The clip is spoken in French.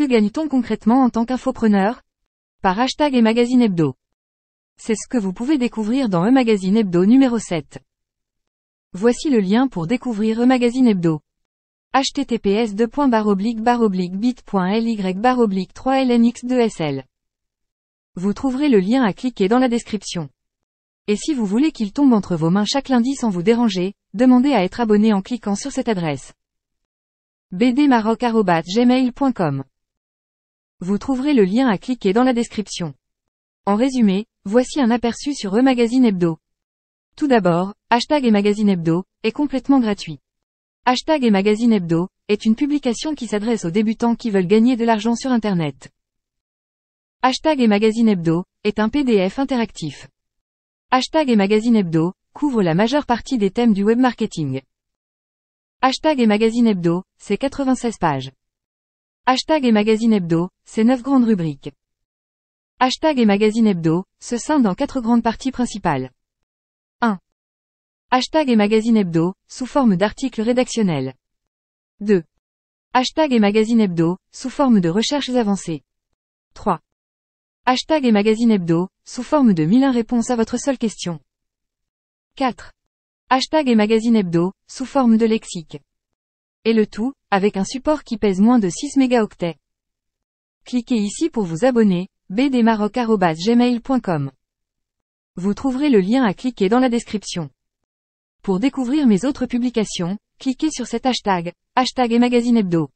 que gagne-t-on concrètement en tant qu'infopreneur Par hashtag et magazine hebdo. C'est ce que vous pouvez découvrir dans E-Magazine Hebdo numéro 7. Voici le lien pour découvrir E-Magazine Hebdo. https bit.ly 3 lnx 2 sl Vous trouverez le lien à cliquer dans la description. Et si vous voulez qu'il tombe entre vos mains chaque lundi sans vous déranger, demandez à être abonné en cliquant sur cette adresse bdmaroc.gmail.com vous trouverez le lien à cliquer dans la description. En résumé, voici un aperçu sur e-magazine hebdo. Tout d'abord, hashtag et magazine hebdo est complètement gratuit. Hashtag et magazine hebdo est une publication qui s'adresse aux débutants qui veulent gagner de l'argent sur Internet. Hashtag et magazine hebdo est un PDF interactif. Hashtag et magazine hebdo couvre la majeure partie des thèmes du web marketing. Hashtag et magazine hebdo, c'est 96 pages. Hashtag et magazine hebdo, ces neuf grandes rubriques. Hashtag et magazine hebdo, se scindent en quatre grandes parties principales. 1. Hashtag et magazine hebdo, sous forme d'articles rédactionnels. 2. Hashtag et magazine hebdo, sous forme de recherches avancées. 3. Hashtag et magazine hebdo, sous forme de mille réponses à votre seule question. 4. Hashtag et magazine hebdo, sous forme de lexique. Et le tout, avec un support qui pèse moins de 6 mégaoctets. Cliquez ici pour vous abonner, bdmaroc.gmail.com. Vous trouverez le lien à cliquer dans la description. Pour découvrir mes autres publications, cliquez sur cet hashtag, hashtag et magazine hebdo.